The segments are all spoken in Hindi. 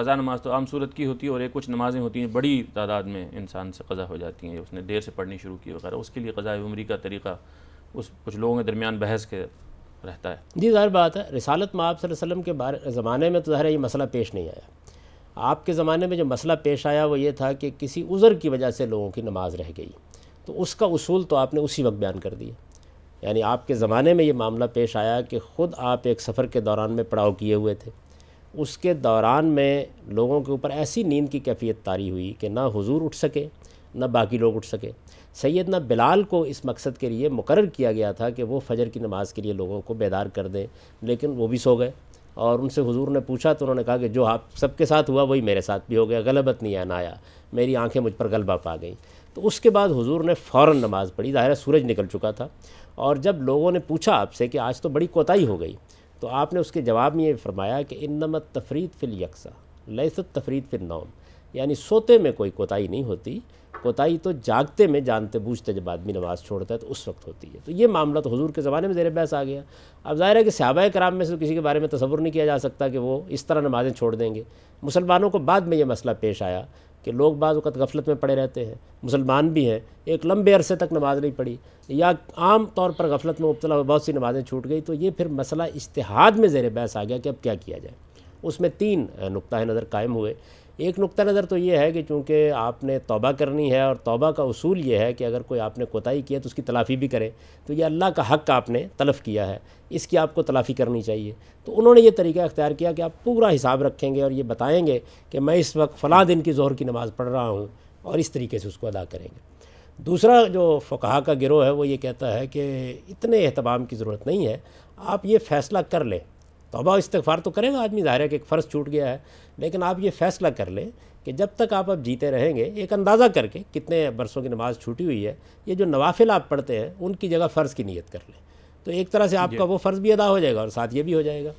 क़ज़ा नमाज़ तो आम सूरत की होती है और एक कुछ नमाज़ें होती हैं बड़ी तादाद में इंसान से क़ज़ा हो जाती हैं उसने देर से पढ़नी शुरू की वगैरह उसके लिए क़ज़ा उमरी का तरीका उस कुछ लोगों के दरमियान बहस के रहता है जी ज़ाहिर बात है रिसालत में आप वसम के बारे ज़माने में तो ज़ाहिर ये मसला पेश नहीं आया आपके ज़माने में जो मसला पेश आया वो ये था कि किसी उज़र की वजह से लोगों की नमाज रह गई तो उसका उसूल तो आपने उसी वक्त बयान कर दिया यानी आपके ज़माने में ये मामला पेश आया कि ख़ुद आप एक सफ़र के दौरान में पड़ाव किए हुए थे उसके दौरान में लोगों के ऊपर ऐसी नींद की कैफियत तारी हुई कि ना हुजूर उठ सके ना बाकी लोग उठ सके सैदना बिलाल को इस मकसद के लिए मुकर किया गया था कि वो फजर की नमाज़ के लिए लोगों को बेदार कर दें लेकिन वो भी सो गए और उनसे हुजूर ने पूछा तो उन्होंने कहा कि जो आप सबके साथ हुआ वही मेरे साथ भी हो गया गलबत नहीं आना आया मेरी आंखें मुझ पर गलबा पा गई तो उसके बाद हुजूर ने फ़ौर नमाज़ पढ़ी ज़ाहिर सूरज निकल चुका था और जब लोगों ने पूछा आपसे कि आज तो बड़ी कोताही हो गई तो आपने उसके जवाब में ये फरमाया कि इन नमत तफरीद फ़िल यकसा लैसत तफरीद फिल नौम यानी सोते में कोई कोताही नहीं होती कोताही तो जागते में जानते बूझते जब आदमी नमाज़ छोड़ता है तो उस वक्त होती है तो ये मामला तो हजूर के ज़माने में ज़ेर बहस आ गया अब ज़ाहिर है कि सहाबा कराम में से किसी के बारे में तस्वुर नहीं किया जा सकता कि वो इस तरह नमाज़ें छोड़ देंगे मुसलमानों को बाद में ये मसला पेश आया कि लोग वक़्त गफलत में पड़े रहते हैं मुसलमान भी हैं एक लंबे अरसे तक नमाज नहीं पड़ी या आम तौर पर गफलत में मुबतला बहुत सी नमाज़ें छूट गई तो ये फिर मसला इश्तहाद में ज़ेर बहस आ गया कि अब क्या किया जाए उसमें तीन नुक़ नज़र कायम हुए एक नुक़ नज़र तो ये है कि चूँकि आपने तोबा करनी है और तोबा का असूल ये है कि अगर कोई आपने कोताही की है तो उसकी तलाफ़ी भी करें तो ये अल्लाह का हक़ आपने तलफ़ किया है इसकी आपको तलाफ़ी करनी चाहिए तो उन्होंने ये तरीका अख्तियार किया कि आप पूरा हिसाब रखेंगे और ये बताएँगे कि मैं इस वक्त फ़लाँ दिन की जोहर की नमाज़ पढ़ रहा हूँ और इस तरीके से उसको अदा करेंगे दूसरा जो फ़कहा का गिरोह है वो ये कहता है कि इतने अहतमाम की ज़रूरत नहीं है आप ये फ़ैसला कर लें तोबा इस्तफार तो करेगा आदमी ज़ाहिर है कि एक फ़र्ज़ छूट गया है लेकिन आप ये फैसला कर लें कि जब तक आप अब जीते रहेंगे एक अंदाज़ा करके कितने बरसों की नमाज़ छूटी हुई है ये जो नवाफिल आप पढ़ते हैं उनकी जगह फ़र्ज़ की नीयत कर लें तो एक तरह से आपका वो फ़र्ज़ भी अदा हो जाएगा और साथ ये भी हो जाएगा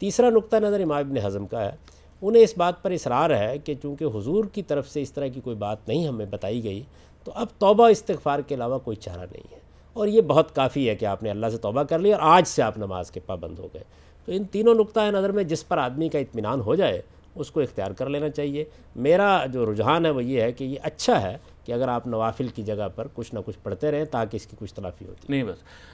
तीसरा नुक़ा नज़र इमाम हज़म का है उन्हें इस बात पर इसरार है कि चूँकि हुजूर की तरफ से इस तरह की कोई बात नहीं हमें बताई गई तो अब तौबा इस्तफार के अलावा कोई चारा नहीं है और ये बहुत काफ़ी है कि आपने अल्लाह से तौबा कर ली और आज से आप नमाज के पाबंद हो गए तो इन तीनों नुकतः नज़र में जिस पर आदमी का इतमान हो जाए उसको इख्तियार कर लेना चाहिए मेरा जो रुझान है वो ये है कि ये अच्छा है कि अगर आप नवाफिल की जगह पर कुछ ना कुछ पढ़ते रहें ताकि इसकी कुछ तलाफी होती नहीं बस